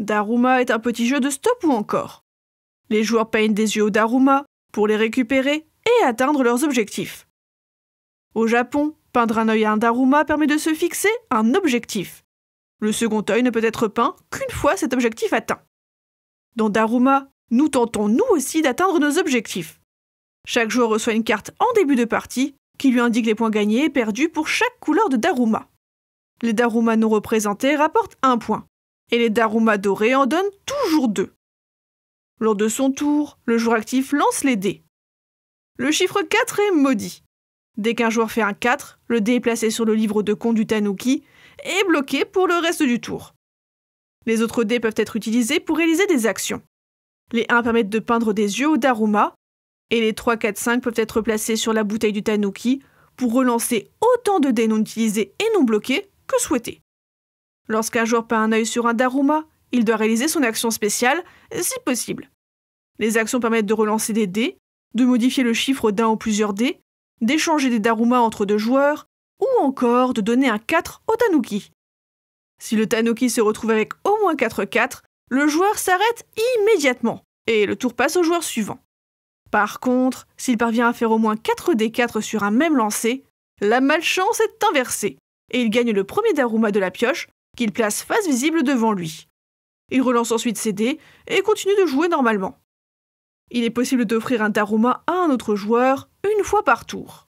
Daruma est un petit jeu de stop ou encore. Les joueurs peignent des yeux au Daruma pour les récupérer et atteindre leurs objectifs. Au Japon, peindre un œil à un Daruma permet de se fixer un objectif. Le second œil ne peut être peint qu'une fois cet objectif atteint. Dans Daruma, nous tentons nous aussi d'atteindre nos objectifs. Chaque joueur reçoit une carte en début de partie qui lui indique les points gagnés et perdus pour chaque couleur de Daruma. Les Daruma non représentés rapportent un point et les Daruma dorés en donnent toujours deux. Lors de son tour, le joueur actif lance les dés. Le chiffre 4 est maudit. Dès qu'un joueur fait un 4, le dé est placé sur le livre de compte du Tanuki et bloqué pour le reste du tour. Les autres dés peuvent être utilisés pour réaliser des actions. Les 1 permettent de peindre des yeux au Daruma, et les 3, 4, 5 peuvent être placés sur la bouteille du Tanuki pour relancer autant de dés non utilisés et non bloqués que souhaité. Lorsqu'un joueur peint un œil sur un Daruma, il doit réaliser son action spéciale, si possible. Les actions permettent de relancer des dés, de modifier le chiffre d'un ou plusieurs dés, d'échanger des Daruma entre deux joueurs, ou encore de donner un 4 au Tanuki. Si le Tanuki se retrouve avec au moins 4-4, le joueur s'arrête immédiatement, et le tour passe au joueur suivant. Par contre, s'il parvient à faire au moins 4 des 4 sur un même lancer, la malchance est inversée, et il gagne le premier Daruma de la pioche qu'il place face visible devant lui. Il relance ensuite ses dés et continue de jouer normalement. Il est possible d'offrir un Daruma à un autre joueur une fois par tour.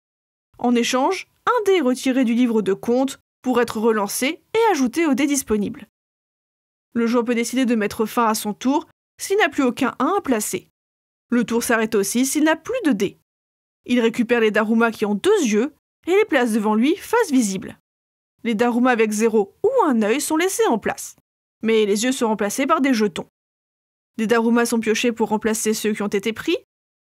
En échange, un dé est retiré du livre de compte pour être relancé et ajouté aux dés disponibles. Le joueur peut décider de mettre fin à son tour s'il n'a plus aucun 1 à placer. Le tour s'arrête aussi s'il n'a plus de dés. Il récupère les Daruma qui ont deux yeux et les place devant lui face visible. Les darumas avec zéro ou un œil sont laissés en place, mais les yeux sont remplacés par des jetons. Des darumas sont piochés pour remplacer ceux qui ont été pris,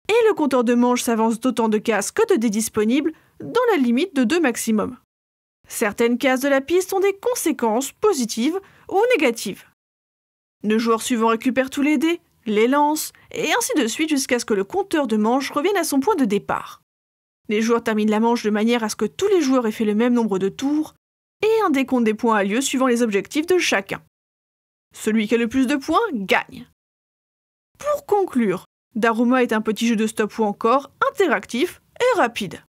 et le compteur de manches s'avance d'autant de cases que de dés disponibles, dans la limite de 2 maximum. Certaines cases de la piste ont des conséquences positives ou négatives. Le joueur suivant récupère tous les dés, les lance, et ainsi de suite jusqu'à ce que le compteur de manches revienne à son point de départ. Les joueurs terminent la manche de manière à ce que tous les joueurs aient fait le même nombre de tours, et un décompte des points a lieu suivant les objectifs de chacun. Celui qui a le plus de points gagne. Pour conclure, Daruma est un petit jeu de stop ou encore interactif et rapide.